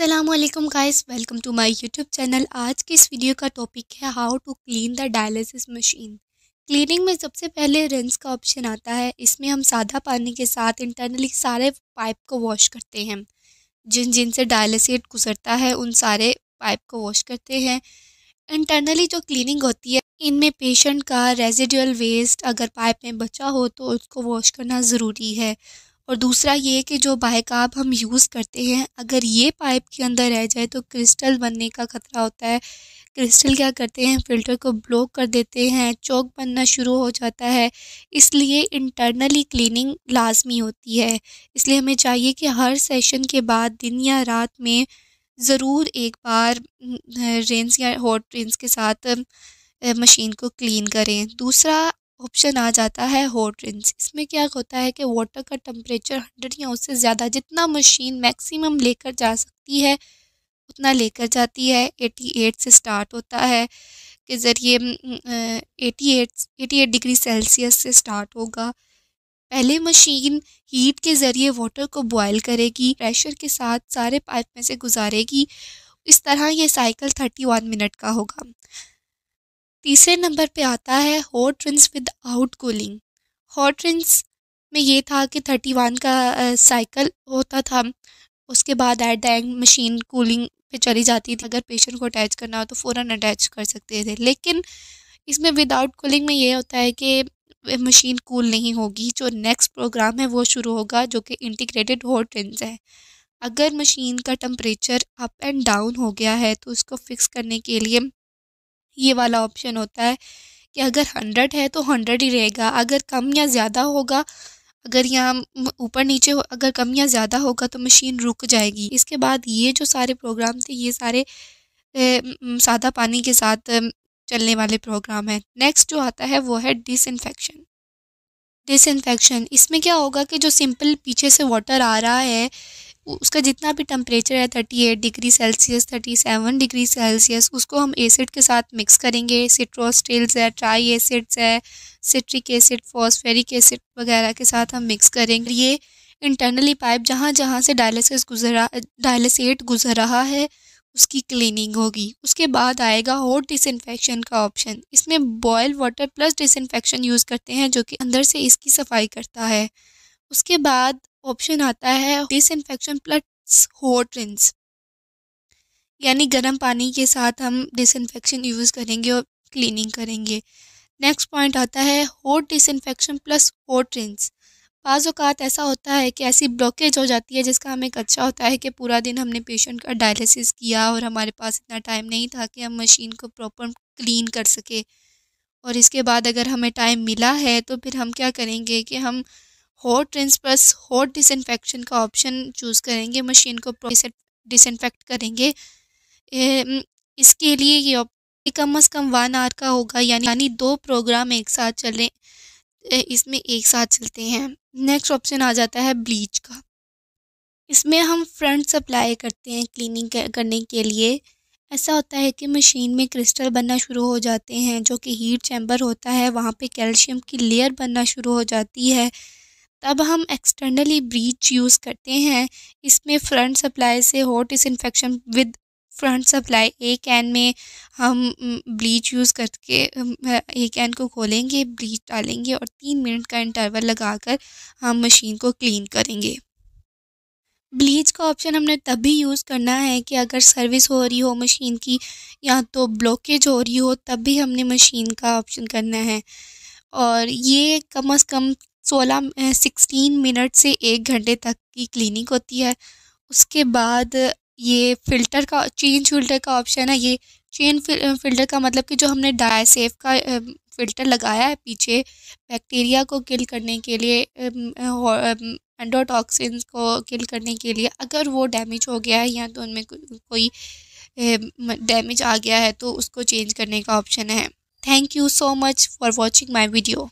अल्लाम guys welcome to my YouTube channel आज की इस वीडियो का टॉपिक है how to clean the dialysis machine cleaning में सबसे पहले रिंस का ऑप्शन आता है इसमें हम सादा पानी के साथ इंटरनली सारे पाइप को वॉश करते हैं जिन जिन से डायलिसिस गुजरता है उन सारे पाइप को वॉश करते हैं इंटरनली जो क्लीनिंग होती है इनमें पेशेंट का रेजिडुअल वेस्ट अगर पाइप में बचा हो तो उसको वॉश करना ज़रूरी है और दूसरा ये कि जो बायकाब हम यूज़ करते हैं अगर ये पाइप के अंदर रह जाए तो क्रिस्टल बनने का ख़तरा होता है क्रिस्टल क्या करते हैं फ़िल्टर को ब्लॉक कर देते हैं चौक बनना शुरू हो जाता है इसलिए इंटरनली क्लीनिंग लाजमी होती है इसलिए हमें चाहिए कि हर सेशन के बाद दिन या रात में ज़रूर एक बार रेंस या हॉट रेंस के साथ मशीन को क्लीन करें दूसरा ऑप्शन आ जाता है हॉट रिंस इसमें क्या होता है कि वाटर का टम्परेचर हंड्रेड या उससे ज़्यादा जितना मशीन मैक्सिमम लेकर जा सकती है उतना लेकर जाती है एटी एट से स्टार्ट होता है के ज़रिए eighty eight eighty eight degree Celsius से स्टार्ट होगा पहले मशीन हीट के ज़रिए वाटर को बॉयल करेगी प्रेशर के साथ सारे पाइप में से गुजारेगी इस तरह ये साइकिल थर्टी वन मिनट का होगा तीसरे नंबर पे आता है hot rinse without cooling hot rinse में ये था कि थर्टी वन का साइकिल होता था उसके बाद at the end machine cooling पे चली जाती थी अगर पेशेंट को अटैच करना हो तो फ़ौर अटैच कर सकते थे लेकिन इसमें विदाउट कूलिंग में ये होता है कि मशीन कूल नहीं होगी जो नेक्स्ट प्रोग्राम है वो शुरू होगा जो कि इंटीग्रेटेड हॉट रिंस है अगर मशीन का टम्परेचर अप एंड डाउन हो गया है तो उसको फिक्स करने के लिए ये वाला ऑप्शन होता है कि अगर हंड्रेड है तो हंड्रेड ही रहेगा अगर कम या ज़्यादा होगा अगर यहाँ ऊपर नीचे अगर कम या ज़्यादा होगा तो मशीन रुक जाएगी इसके बाद ये जो सारे प्रोग्राम थे ये सारे सादा पानी के साथ चलने वाले प्रोग्राम हैं नेक्स्ट जो आता है वो है डिसइनफेक्शन डिसइनफेक्शन इसमें क्या होगा कि जो सिंपल पीछे से वाटर आ रहा है उसका जितना भी टम्परेचर है thirty eight degree Celsius thirty seven degree Celsius उसको हम एसिड के साथ मिक्स करेंगे सिट्रोस्टिल्स है ट्राई एसिड्स है सिट्रिक एसिड फॉस्फेरिक एसिड वगैरह के साथ हम मिक्स करेंगे ये इंटरनली पाइप जहाँ जहाँ से डायलिसिस गुजरा डायलिसेट गुजर रहा है उसकी क्लीनिंग होगी उसके बाद आएगा हॉट डिसइनफेक्शन का ऑप्शन इसमें boil water plus disinfection use करते हैं जो कि अंदर से इसकी सफाई करता है उसके बाद ऑप्शन आता है इन्फेक्शन प्लस हॉट रिंस यानी गर्म पानी के साथ हम इन्फेक्शन यूज़ करेंगे और क्लीनिंग करेंगे नेक्स्ट पॉइंट आता है hot infection plus hot rinse बाज़ अवत ऐसा होता है कि ऐसी ब्लॉकेज हो जाती है जिसका हमें कच्चा होता है कि पूरा दिन हमने पेशेंट का डायलिसिस किया और हमारे पास इतना टाइम नहीं था कि हम मशीन को प्रॉपर क्लीन कर सके और इसके बाद अगर हमें टाइम मिला है तो फिर हम क्या करेंगे कि हम हॉट प्लस हॉट डिसइनफेक्शन का ऑप्शन चूज़ करेंगे मशीन को डिसइनफेक्ट करेंगे इसके लिए ये कम अज़ कम वन आर का होगा यानी यानी दो प्रोग्राम एक साथ चलें इसमें एक साथ चलते हैं नेक्स्ट ऑप्शन आ जाता है ब्लीच का इसमें हम फ्रंट सप्लाई करते हैं क्लीनिंग करने के लिए ऐसा होता है कि मशीन में क्रिस्टल बनना शुरू हो जाते हैं जो कि हीट चैम्बर होता है वहाँ पे कैल्शियम की लेयर बनना शुरू हो जाती है तब हम एक्सटर्नली ब्रीच यूज़ करते हैं इसमें फ्रंट सप्लाई से हो disinfection with front supply a can में हम ब्लीच यूज़ करके ए कैन को खोलेंगे ब्लीच डालेंगे और तीन मिनट का इंटरवल लगाकर हम मशीन को क्लीन करेंगे ब्लीच का ऑप्शन हमने तभी यूज़ करना है कि अगर सर्विस हो रही हो मशीन की या तो ब्लॉकेज हो रही हो तब भी हमने मशीन का ऑप्शन करना है और ये कम अज़ कम सोलह सिक्सटीन मिनट से एक घंटे तक की क्लीनिंग होती है उसके बाद ये फ़िल्टर का चेंज फिल्टर का ऑप्शन है ये चेन फिल्टर का मतलब कि जो हमने डायासेफ का फ़िल्टर लगाया है पीछे बैक्टीरिया को किल करने के लिए एंडोटॉक्सिन को किल करने के लिए अगर वो डैमेज हो गया है या तो उनमें कोई डैमेज आ गया है तो उसको चेंज करने का ऑप्शन है thank you so much for watching my video